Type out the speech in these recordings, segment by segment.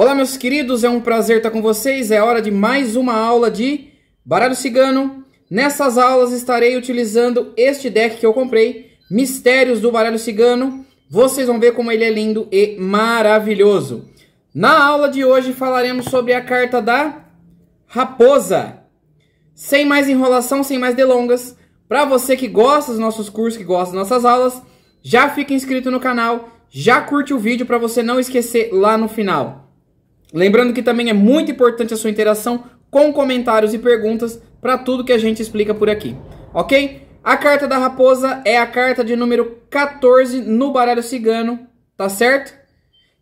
Olá, meus queridos, é um prazer estar com vocês. É hora de mais uma aula de baralho cigano. Nessas aulas estarei utilizando este deck que eu comprei, Mistérios do Baralho Cigano. Vocês vão ver como ele é lindo e maravilhoso. Na aula de hoje falaremos sobre a carta da Raposa. Sem mais enrolação, sem mais delongas, para você que gosta dos nossos cursos, que gosta das nossas aulas, já fica inscrito no canal, já curte o vídeo para você não esquecer lá no final. Lembrando que também é muito importante a sua interação com comentários e perguntas para tudo que a gente explica por aqui, ok? A carta da raposa é a carta de número 14 no baralho cigano, tá certo?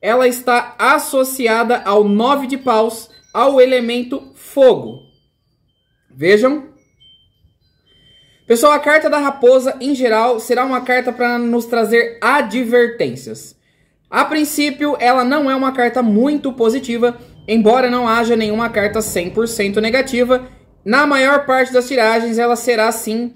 Ela está associada ao 9 de paus, ao elemento fogo. Vejam. Pessoal, a carta da raposa, em geral, será uma carta para nos trazer advertências. A princípio, ela não é uma carta muito positiva, embora não haja nenhuma carta 100% negativa. Na maior parte das tiragens, ela será sim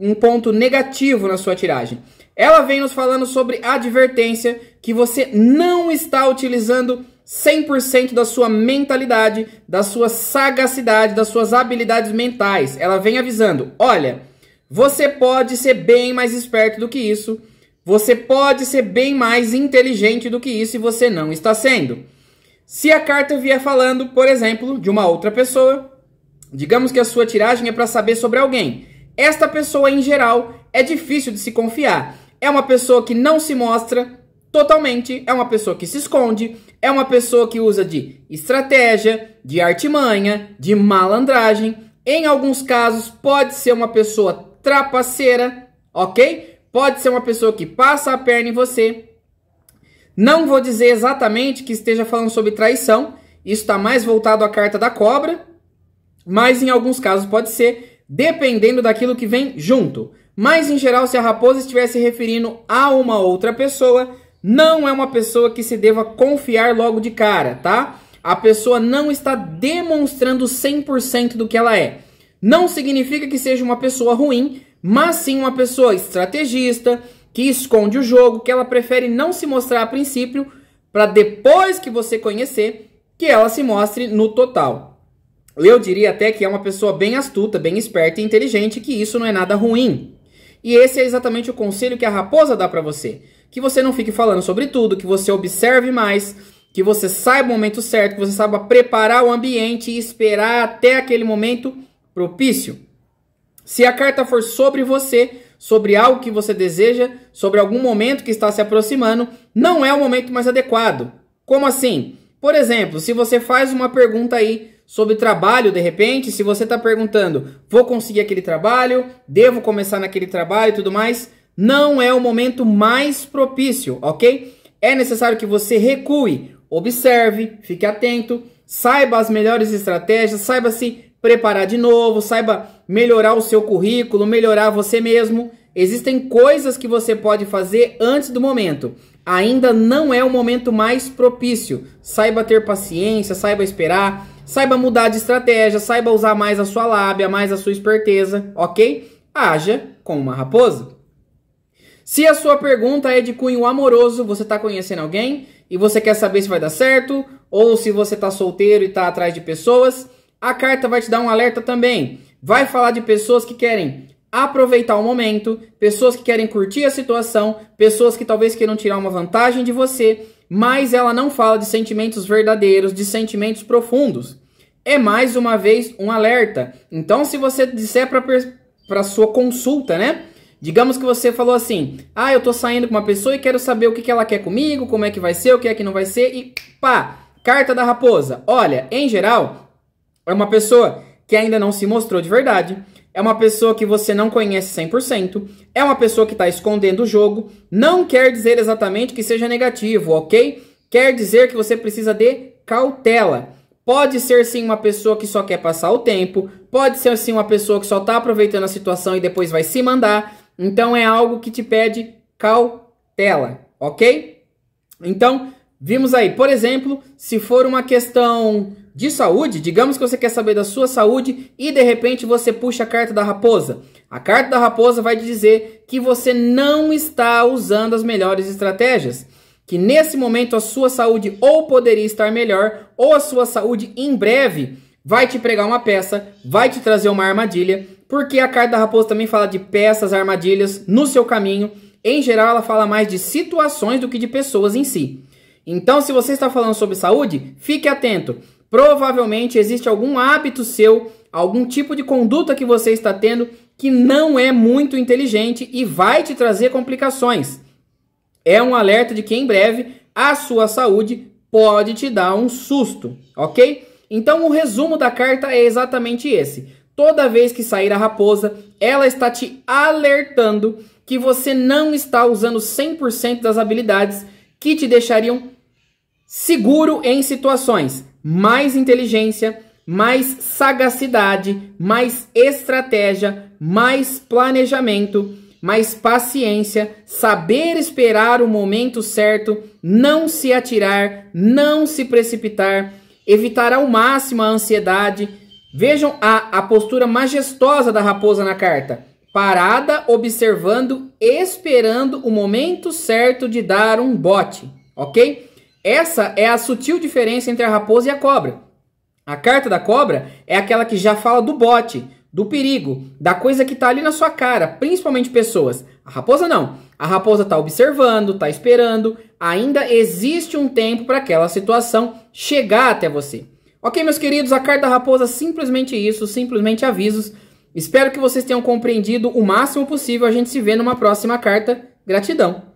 um ponto negativo na sua tiragem. Ela vem nos falando sobre advertência que você não está utilizando 100% da sua mentalidade, da sua sagacidade, das suas habilidades mentais. Ela vem avisando: olha, você pode ser bem mais esperto do que isso você pode ser bem mais inteligente do que isso e você não está sendo. Se a carta vier falando, por exemplo, de uma outra pessoa, digamos que a sua tiragem é para saber sobre alguém. Esta pessoa, em geral, é difícil de se confiar. É uma pessoa que não se mostra totalmente, é uma pessoa que se esconde, é uma pessoa que usa de estratégia, de artimanha, de malandragem. Em alguns casos, pode ser uma pessoa trapaceira, ok? Pode ser uma pessoa que passa a perna em você. Não vou dizer exatamente que esteja falando sobre traição. Isso está mais voltado à carta da cobra. Mas em alguns casos pode ser, dependendo daquilo que vem junto. Mas em geral, se a raposa estiver se referindo a uma outra pessoa, não é uma pessoa que se deva confiar logo de cara, tá? A pessoa não está demonstrando 100% do que ela é. Não significa que seja uma pessoa ruim, mas sim uma pessoa estrategista que esconde o jogo, que ela prefere não se mostrar a princípio, para depois que você conhecer, que ela se mostre no total. Eu diria até que é uma pessoa bem astuta, bem esperta e inteligente, que isso não é nada ruim. E esse é exatamente o conselho que a raposa dá para você, que você não fique falando sobre tudo, que você observe mais, que você saiba o momento certo, que você saiba preparar o ambiente e esperar até aquele momento propício. Se a carta for sobre você, sobre algo que você deseja, sobre algum momento que está se aproximando, não é o momento mais adequado. Como assim? Por exemplo, se você faz uma pergunta aí sobre trabalho, de repente, se você está perguntando, vou conseguir aquele trabalho, devo começar naquele trabalho e tudo mais, não é o momento mais propício, ok? É necessário que você recue, observe, fique atento, saiba as melhores estratégias, saiba se preparar de novo, saiba melhorar o seu currículo, melhorar você mesmo. Existem coisas que você pode fazer antes do momento. Ainda não é o momento mais propício. Saiba ter paciência, saiba esperar, saiba mudar de estratégia, saiba usar mais a sua lábia, mais a sua esperteza, ok? Haja como uma raposa. Se a sua pergunta é de cunho amoroso, você está conhecendo alguém e você quer saber se vai dar certo, ou se você está solteiro e está atrás de pessoas, a carta vai te dar um alerta também. Vai falar de pessoas que querem aproveitar o momento, pessoas que querem curtir a situação, pessoas que talvez queiram tirar uma vantagem de você, mas ela não fala de sentimentos verdadeiros, de sentimentos profundos. É mais uma vez um alerta. Então, se você disser para sua consulta, né? Digamos que você falou assim: Ah, eu tô saindo com uma pessoa e quero saber o que, que ela quer comigo, como é que vai ser, o que é que não vai ser, e pá, carta da raposa. Olha, em geral, é uma pessoa que ainda não se mostrou de verdade. É uma pessoa que você não conhece 100%. É uma pessoa que está escondendo o jogo. Não quer dizer exatamente que seja negativo, ok? Quer dizer que você precisa de cautela. Pode ser sim uma pessoa que só quer passar o tempo. Pode ser sim uma pessoa que só está aproveitando a situação e depois vai se mandar. Então é algo que te pede cautela, ok? Então, vimos aí, por exemplo, se for uma questão de saúde, digamos que você quer saber da sua saúde e de repente você puxa a carta da raposa. A carta da raposa vai dizer que você não está usando as melhores estratégias, que nesse momento a sua saúde ou poderia estar melhor ou a sua saúde em breve vai te pregar uma peça, vai te trazer uma armadilha, porque a carta da raposa também fala de peças, armadilhas no seu caminho. Em geral, ela fala mais de situações do que de pessoas em si. Então, se você está falando sobre saúde, fique atento. Provavelmente existe algum hábito seu, algum tipo de conduta que você está tendo que não é muito inteligente e vai te trazer complicações. É um alerta de que em breve a sua saúde pode te dar um susto, ok? Então o resumo da carta é exatamente esse. Toda vez que sair a raposa, ela está te alertando que você não está usando 100% das habilidades que te deixariam seguro em situações mais inteligência, mais sagacidade, mais estratégia, mais planejamento, mais paciência, saber esperar o momento certo, não se atirar, não se precipitar, evitar ao máximo a ansiedade. Vejam a, a postura majestosa da raposa na carta parada, observando, esperando o momento certo de dar um bote, ok? Essa é a sutil diferença entre a raposa e a cobra. A carta da cobra é aquela que já fala do bote, do perigo, da coisa que está ali na sua cara, principalmente pessoas. A raposa não. A raposa está observando, está esperando. Ainda existe um tempo para aquela situação chegar até você. Ok, meus queridos, a carta da raposa simplesmente isso, simplesmente avisos. Espero que vocês tenham compreendido o máximo possível. A gente se vê numa próxima carta. Gratidão!